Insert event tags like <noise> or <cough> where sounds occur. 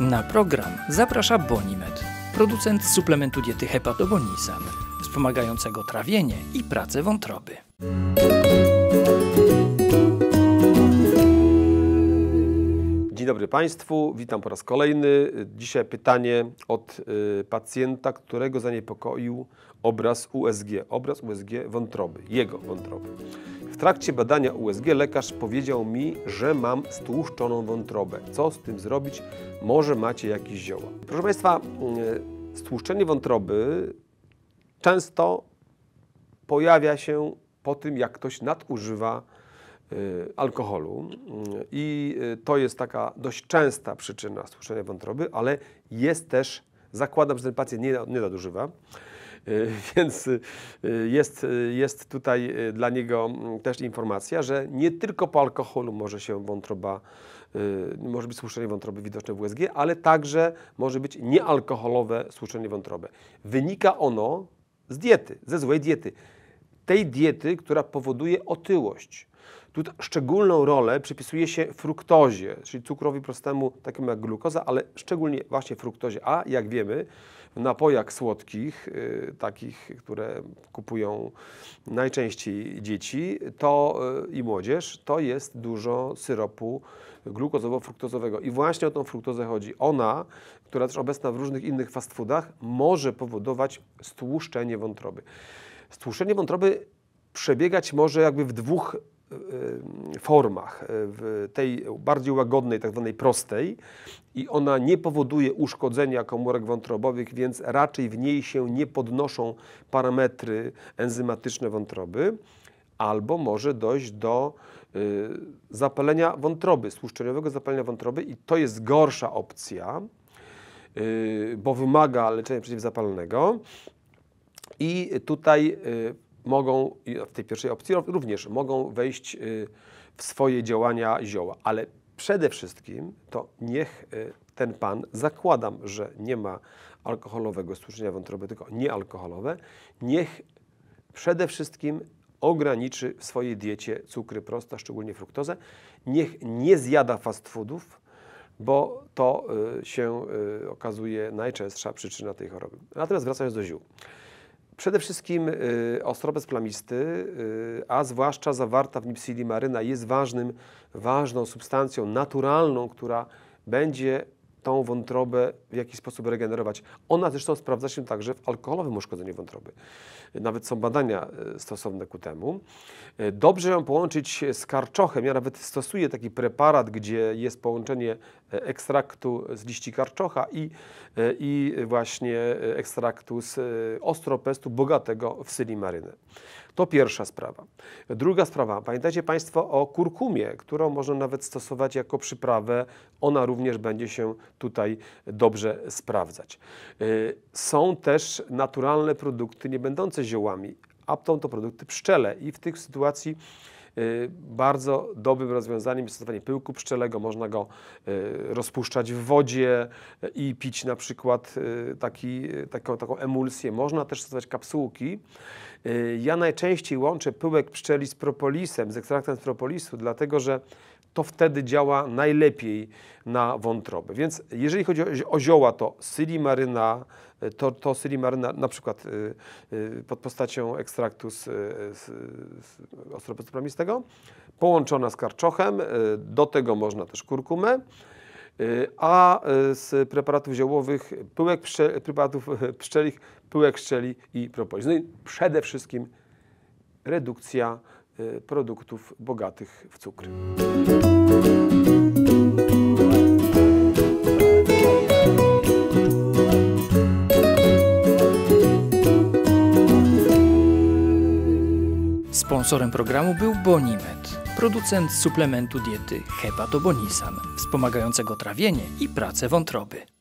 Na program zaprasza Bonimed, producent suplementu diety hepatobonisam, wspomagającego trawienie i pracę wątroby. Dzień dobry Państwu, witam po raz kolejny. Dzisiaj pytanie od y, pacjenta, którego zaniepokoił obraz USG, obraz USG wątroby, jego wątroby. W trakcie badania USG lekarz powiedział mi, że mam stłuszczoną wątrobę. Co z tym zrobić? Może macie jakieś zioła. Proszę Państwa, e, stłuszczenie wątroby często pojawia się po tym, jak ktoś nadużywa e, alkoholu mm, i e, to jest taka dość częsta przyczyna stłuszczenia wątroby, ale jest też, zakładam, że ten pacjent nie, nie nadużywa, E, <laughs> więc e, jest, e, jest tutaj dla niego też informacja, że nie tylko po alkoholu może się wątroba, może być słuszenie wątroby widoczne w USG, ale także może być niealkoholowe słuszenie wątroby. Wynika ono z diety, ze złej diety. Tej diety, która powoduje otyłość. Tu szczególną rolę przypisuje się fruktozie, czyli cukrowi prostemu, takim jak glukoza, ale szczególnie właśnie fruktozie. A jak wiemy, w napojach słodkich, y, takich, które kupują najczęściej dzieci to, y, i młodzież, to jest dużo syropu glukozowo-fruktozowego. I właśnie o tą fruktozę chodzi. Ona, która też obecna w różnych innych fast foodach, może powodować stłuszczenie wątroby. Stłuszczenie wątroby przebiegać może jakby w dwóch Y, y, formach, y, w tej bardziej łagodnej, tak zwanej prostej i ona nie powoduje uszkodzenia komórek wątrobowych, więc raczej w niej się nie podnoszą parametry enzymatyczne wątroby, albo może dojść do zapalenia wątroby, słuszczeniowego zapalenia wątroby i to jest gorsza opcja, bo wymaga leczenia przeciwzapalnego i tutaj mogą, w tej pierwszej opcji również, mogą wejść y, w swoje działania zioła, ale przede wszystkim to niech y, ten pan, zakładam, że nie ma alkoholowego stłuczenia wątroby, tylko niealkoholowe, niech przede wszystkim ograniczy w swojej diecie cukry proste, szczególnie fruktozę, niech nie zjada fast foodów, bo to y, się okazuje najczęstsza przyczyna tej choroby. Natomiast wracając do ziół. Przede wszystkim y, ostrobec plamisty, y, a zwłaszcza zawarta w nim silimaryna jest ważnym, ważną substancją naturalną, która będzie tą wątrobę w jakiś sposób regenerować. Ona zresztą sprawdza się także w alkoholowym uszkodzeniu wątroby. Nawet są badania e, stosowne ku temu. E, dobrze ją połączyć z karczochem. Ja nawet stosuję taki preparat, gdzie jest połączenie e, ekstraktu z liści karczocha i, i właśnie ekstraktu z ostropestu bogatego w sylimarynę. To pierwsza sprawa. Druga sprawa, pamiętajcie Państwo o kurkumie, którą można nawet stosować jako przyprawę. Ona również będzie się tutaj dobrze sprawdzać. Y, są też naturalne produkty nie będące ziołami, a to produkty pszczele i w tych sytuacji Y, bardzo dobrym rozwiązaniem jest stosowanie pyłku pszczelego. Można go y, rozpuszczać w wodzie y, i pić na przykład taki, taką, taką emulsję. Można też stosować kapsułki. Ja najczęściej łączę pyłek pszczeli z propolisem, z ekstraktem z propolisu, dlatego że to wtedy działa najlepiej na wątrobę. Więc jeżeli chodzi o zioła, to silimaryna, e, to, to na przykład e, e, pod postacią ekstraktu z, z, z połączona z karczochem, do tego można też kurkumę, a z preparatów ziołowych pyłek pszcze, preparatów pszczelich, pyłek szczeli i propolis. No i przede wszystkim redukcja produktów bogatych w cukry. Sponsorem programu był Bonimed, producent suplementu diety Hepatobonisam, wspomagającego trawienie i pracę wątroby.